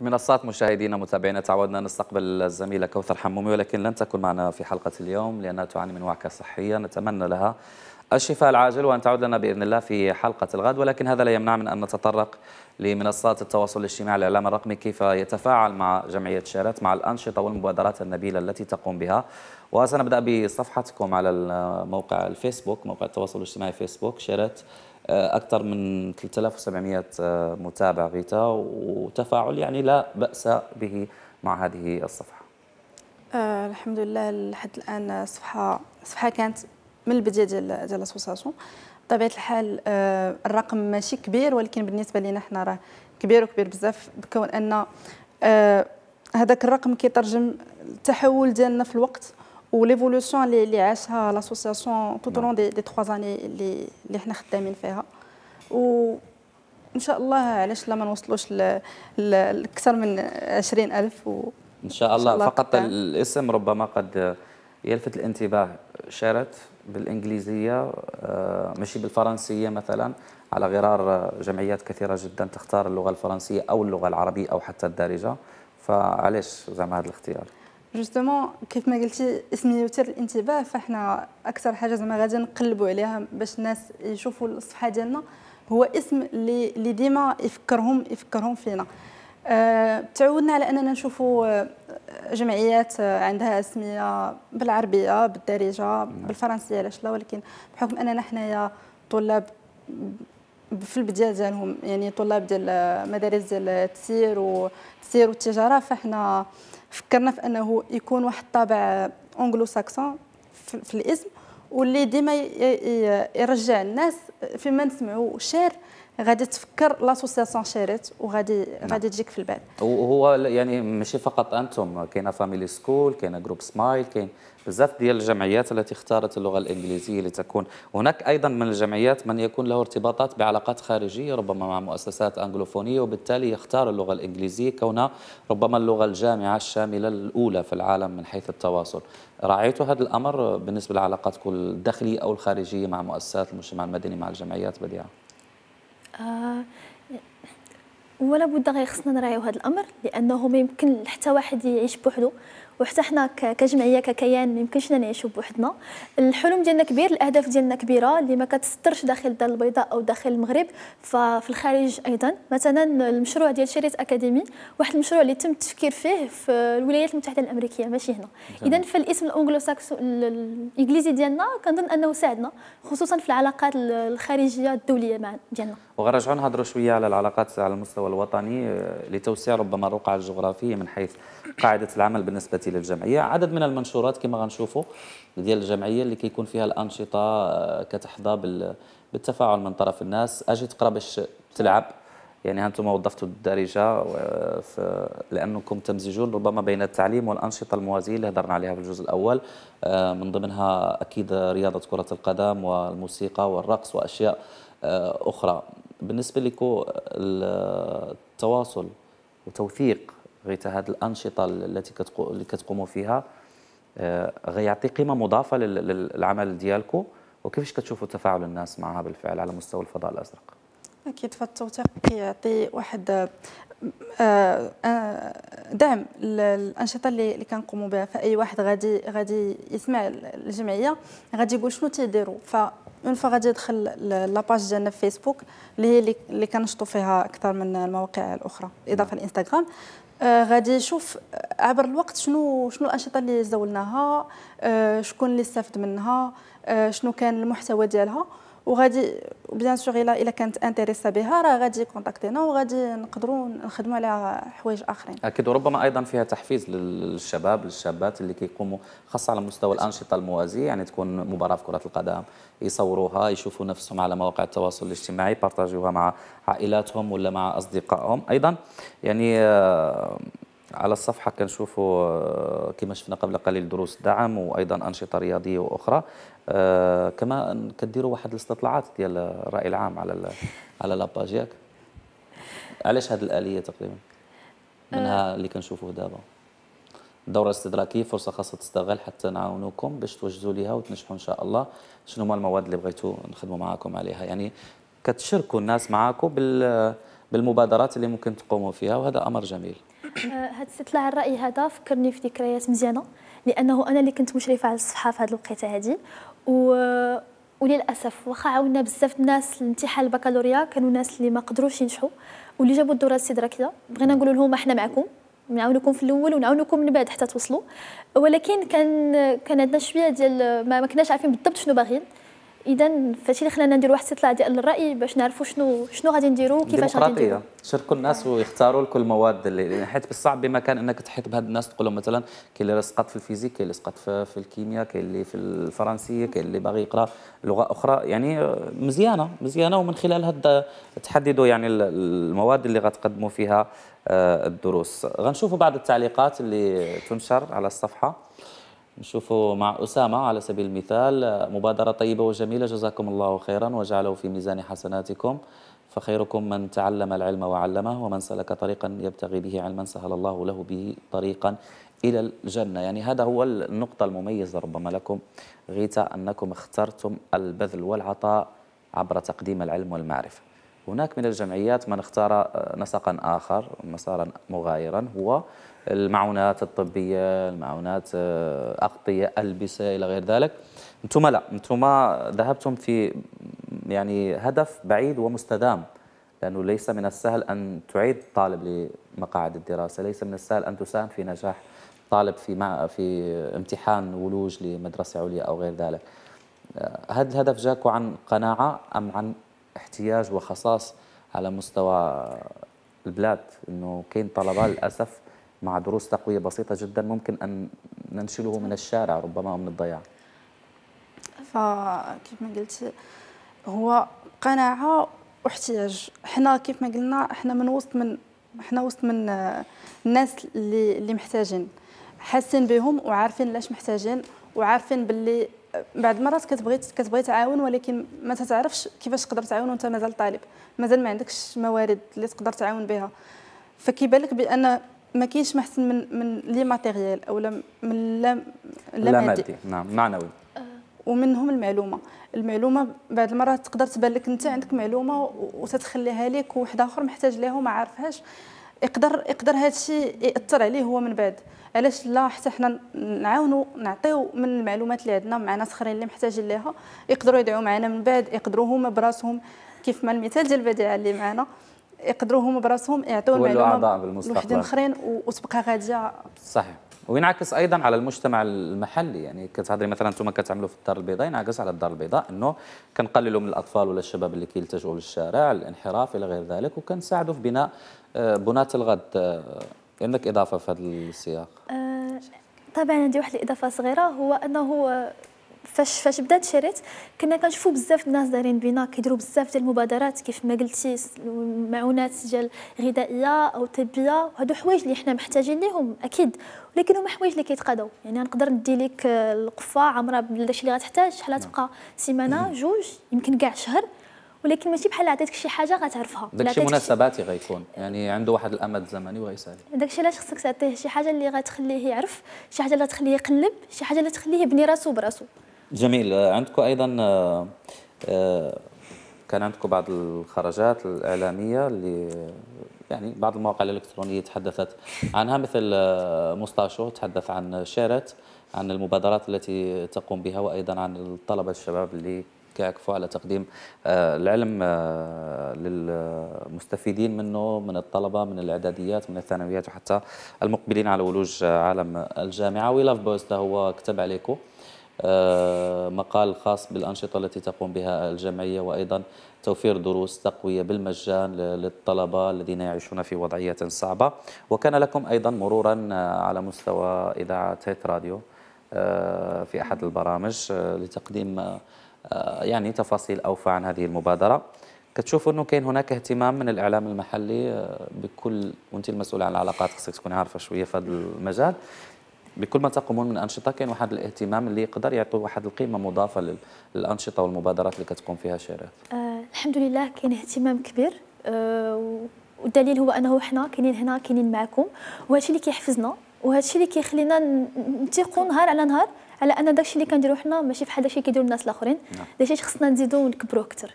في منصات مشاهدينا متابعينا تعودنا نستقبل الزميله كوثر حمومي ولكن لن تكون معنا في حلقه اليوم لانها تعاني من وعكه صحيه نتمنى لها الشفاء العاجل وأن تعود لنا بإذن الله في حلقة الغد ولكن هذا لا يمنع من أن نتطرق لمنصات التواصل الاجتماعي الإعلام الرقمي كيف يتفاعل مع جمعية شارات مع الأنشطة والمبادرات النبيلة التي تقوم بها وسنبدأ بصفحتكم على الموقع الفيسبوك موقع التواصل الاجتماعي فيسبوك شارات آه، أكثر من 3700 آه، متابع غيتا وتفاعل يعني لا بأس به مع هذه الصفحة آه الحمد لله لحد الآن صفحة صفحة كانت من البدايه ديال ديال لاسوساسيون بطبيعه الحال آه، الرقم ماشي كبير ولكن بالنسبه لنا حنا راه كبير وكبير بزاف بكون ان آه، هذاك الرقم كيترجم التحول ديالنا في الوقت وليفولوسيون اللي اللي عاشها لاسوساسيون تو طولون دي دي 3 اني اللي اللي حنا خدامين فيها و ان شاء الله علاش لا ما نوصلوش لاكثر من 20000 و ان شاء الله, إن شاء الله فقط الاسم ربما قد يلفت الانتباه شارت بالإنجليزية آه، ماشي بالفرنسية مثلا على غرار آه، جمعيات كثيرة جدا تختار اللغة الفرنسية أو اللغة العربية أو حتى الدارجة فعلاش زعما هذا الاختيار جوستومون كيف ما قلتي اسمي يثير الانتباه فاحنا اكثر حاجه زعما غادي نقلبوا عليها باش الناس يشوفوا الصفحه ديالنا هو اسم اللي اللي ديما يفكرهم يفكرهم فينا أه تعودنا على اننا نشوفوا آه، جمعيات عندها اسميه بالعربيه بالدارجه نعم. بالفرنسيه علاش لا ولكن بحكم اننا حنايا طلاب في البدايه ديالهم يعني طلاب ديال مدارس ديال التسيير والتسيير والتجاره فاحنا فكرنا في انه يكون واحد الطابع انجلو ساكسون في الاسم واللي ديما يرجع الناس فيما نسمعوا شير غادي تفكر لاسوسياسيون شارت وغادي نعم. غادي تجيك في البال وهو يعني ماشي فقط انتم كاينه فاميلي سكول كاينه جروب سمايل كاين بزاف ديال الجمعيات التي اختارت اللغه الانجليزيه لتكون هناك ايضا من الجمعيات من يكون له ارتباطات بعلاقات خارجيه ربما مع مؤسسات انجلوفونيه وبالتالي يختار اللغه الانجليزيه كونها ربما اللغه الجامعه الشامله الاولى في العالم من حيث التواصل راعيت هذا الامر بالنسبه لعلاقاتكم الداخليه او الخارجيه مع مؤسسات المجتمع المدني مع الجمعيات بديعه آه، ولا بد غير خصنا نراعيو هذا الامر لانه ما يمكن حتى واحد يعيش بوحدو وحتى حنا كجمعيه ككيان ما يمكنش نعيشوا بوحدنا الحلم ديالنا كبير الاهداف ديالنا كبيره اللي ما كتسترش داخل الدار البيضاء او داخل المغرب ففي الخارج ايضا مثلا المشروع ديال شريط اكاديمي واحد المشروع اللي تم التفكير فيه في الولايات المتحده الامريكيه ماشي هنا نعم. اذا فالاسم الانجلو ساكسو الانجليزي ديالنا كنظن انه ساعدنا خصوصا في العلاقات الخارجيه الدوليه مع ديالنا وغنرجعوا نهضروا شويه على العلاقات على المستوى الوطني آه، لتوسيع ربما الرقعه الجغرافيه من حيث قاعده العمل بالنسبه للجمعيه عدد من المنشورات كما غنشوفوا ديال الجمعيه اللي كيكون فيها الانشطه آه، كتحظى بالتفاعل من طرف الناس اجي تقرا باش تلعب يعني هانتم وظفتوا الدارجه لانكم تمزجون ربما بين التعليم والانشطه الموازيه اللي هضرنا عليها في الجزء الاول آه، من ضمنها اكيد رياضه كره القدم والموسيقى والرقص واشياء آه، اخرى بالنسبه لكم التواصل وتوثيق غير هاد الانشطه التي كتقوموا فيها آه، غيعطي قيمه مضافه للعمل ديالكم وكيفاش كتشوفوا تفاعل الناس معها بالفعل على مستوى الفضاء الازرق اكيد فالتوثيق كيعطي واحد آه، آه، دعم الانشطه اللي كنقوموا بها فاي واحد غادي غادي يسمع الجمعيه غادي يقول شنو تيديروا اون فوا غادي ادخل لاباج ديالنا في فيسبوك اللي هي اللي كنشطوا فيها اكثر من المواقع الاخرى اضافه الانستغرام نعم. آه غادي يشوف عبر الوقت شنو شنو الانشطه اللي زولناها آه شكون اللي استفد منها آه شنو كان المحتوى ديالها وغادي بيان سور الا الا كانت انتريسا بها راه غادي كونتاكتينا وغادي نقدروا نخدموا على حوايج اخرين اكيد وربما ايضا فيها تحفيز للشباب للشابات اللي كيقوموا خاصه على مستوى الانشطه الموازيه يعني تكون مباراه في كره القدم يصوروها يشوفوا نفسهم على مواقع التواصل الاجتماعي بارطاجوها مع عائلاتهم ولا مع اصدقائهم ايضا يعني على الصفحة كنشوفوا آه، كما شفنا قبل قليل دروس دعم وأيضا أنشطة رياضية وأخرى آه، كما كديروا واحد الاستطلاعات ديال الرأي العام على على لاباج ياك علاش هذه الآلية تقريبا آه. منها اللي كنشوفوه دابا دورة استدراكية فرصة خاصة تستغل حتى نعاونوكم باش توجدوا ليها وتنجحوا إن شاء الله شنو هما المواد اللي بغيتوا نخدموا معاكم عليها يعني كتشاركوا الناس معاكم بالمبادرات اللي ممكن تقوموا فيها وهذا أمر جميل آه، هاد استطلاع الراي هذا فكرني في ذكريات مزيانه لانه انا اللي كنت مشرفه على الصفحه في هذه الوقيته هذه و وللاسف واخا عاونا بزاف الناس لامتحان البكالوريا كانوا ناس اللي ما قدروش ينجحوا واللي جابوا الدورات الادراكيه بغينا نقول لهم احنا معكم نعاونكم في الاول ونعاونكم من بعد حتى توصلوا ولكن كان كان عندنا شويه ديال ما كناش عارفين بالضبط شنو باغيين اذا فهادشي اللي خلانا نديرو واحد الاستطلاع ديال الراي باش نعرفوا شنو شنو غادي نديرو كيفاش غادي نديرو شاركوا الناس ويختاروا لكل المواد اللي حيت بالصعب كان انك تحيط بهاد الناس تقول لهم مثلا كاين اللي سقط في الفيزيك كاين اللي سقط في الكيمياء كاين اللي في الفرنسيه كاين اللي باغي يقرا لغه اخرى يعني مزيانه مزيانه ومن خلال هاد تحددوا يعني المواد اللي غتقدموا فيها آه، الدروس غنشوفوا بعض التعليقات اللي تنشر على الصفحه نشوفه مع أسامة على سبيل المثال مبادرة طيبة وجميلة جزاكم الله خيرا وجعله في ميزان حسناتكم فخيركم من تعلم العلم وعلمه ومن سلك طريقا يبتغي به علما سهل الله له به طريقا إلى الجنة يعني هذا هو النقطة المميزة ربما لكم غيتا أنكم اخترتم البذل والعطاء عبر تقديم العلم والمعرفة هناك من الجمعيات من اختار آه، نسقا آخر مسارا مغايرا هو المعونات الطبية المعونات أغطية آه، ألبسة إلى غير ذلك أنتم لا أنتم ذهبتم في يعني هدف بعيد ومستدام لأنه ليس من السهل أن تعيد طالب لمقاعد الدراسة ليس من السهل أن تساهم في نجاح طالب في مع في امتحان ولوج لمدرسة عليا أو غير ذلك هذا آه، الهدف جاكو عن قناعة أم عن احتياج وخصاص على مستوى البلاد انه كاين طلبه للاسف مع دروس تقويه بسيطه جدا ممكن ان ننشله من الشارع ربما من الضياع فكيف ما قلت هو قناعه واحتياج حنا كيف ما قلنا حنا من وسط من حنا وسط من آه، الناس اللي اللي محتاجين حاسين بهم وعارفين لاش محتاجين وعارفين باللي بعض المرات كتبغي كتبغي تعاون ولكن ما تعرفش كيفاش تقدر تعاون وانت مازال طالب مازال ما عندكش موارد اللي تقدر تعاون بها فكيبان لك بان ما كاينش محسن من من لي ماتيريال او من لا لا مادي نعم معنوي آه. ومنهم المعلومه المعلومه بعض المرات تقدر تبان لك انت عندك معلومه وتتخليها لك وواحد اخر محتاج ليها وما عارفهاش يقدر يقدر هذا الشيء ياثر عليه هو من بعد علاش لا حتى حنا نعاونوا نعطيو من المعلومات اللي عندنا مع ناس اخرين اللي محتاجين ليها يقدروا يدعوا معنا من بعد يقدروا هما براسهم كيف ما المثال ديال البديعه اللي معنا يقدروا هما براسهم يعطيو المعلومه لوحدين اخرين وتبقى غاديه صحيح وينعكس ايضا على المجتمع المحلي يعني كتهضري مثلا انتم كتعملوا في الدار البيضاء ينعكس على الدار البيضاء انه كنقللوا من الاطفال ولا الشباب اللي كيلتجؤوا للشارع الانحراف الى غير ذلك وكنساعدوا في بناء آه، بنات الغد آه، عندك اضافه في هذا السياق آه، طبعا عندي واحد الاضافه صغيره هو انه فاش فاش بدات شريت كنا كنشوفوا بزاف الناس دايرين بينا كيديروا بزاف ديال المبادرات كيف ما قلتي المعونات ديال غذائيه او طبيه وهادو حوايج اللي حنا محتاجين ليهم اكيد ولكن هما حوايج اللي كيتقادوا يعني نقدر ندي لك آه، القفه عامره بالشيء اللي غتحتاج شحال نعم. تبقى سيمانه جوج يمكن كاع شهر ولكن ماشي بحال عطيتك شي حاجه غتعرفها داكشي مناسباتي غيكون يعني عنده واحد الامد زمني وغيسالي داكشي علاش خصك تعطيه شي حاجه اللي غتخليه يعرف شي حاجه اللي غتخليه يقلب شي حاجه اللي تخليه يبني راسو براسو جميل آه، عندكم ايضا آه، آه، كان عندكم بعض الخرجات الاعلاميه اللي يعني بعض المواقع الالكترونيه تحدثت عنها مثل مستاشو تحدث عن شارت عن المبادرات التي تقوم بها وايضا عن الطلبه الشباب اللي كيعكفوا على تقديم العلم للمستفيدين منه من الطلبه من الاعداديات من الثانويات وحتى المقبلين على ولوج عالم الجامعه وي لاف بوست هو كتب عليكم آه، مقال خاص بالأنشطة التي تقوم بها الجمعية وأيضا توفير دروس تقوية بالمجان للطلبة الذين يعيشون في وضعية صعبة وكان لكم أيضا مرورا آه، على مستوى إذاعة هيت آه، راديو في أحد البرامج لتقديم يعني تفاصيل أوفى عن هذه المبادرة كتشوف انه كاين هناك اهتمام من الاعلام المحلي بكل وانت المسؤوله عن العلاقات خصك تكوني عارفه شويه في هذا المجال بكل ما تقومون من انشطه كاين واحد الاهتمام اللي يقدر يعطي واحد القيمه مضافه للانشطه والمبادرات اللي كتقوم فيها شيرات آه الحمد لله كاين اهتمام كبير آه والدليل هو انه حنا كاينين هنا كاينين معكم وهذا الشيء اللي كيحفزنا وهذا الشيء اللي كيخلينا نتيقوا نهار على نهار على ان داكشي اللي كنديرو حنا ماشي بحال نعم. داكشي اللي كيديروا الناس الاخرين داكشي خصنا نزيدو ونكبروه اكثر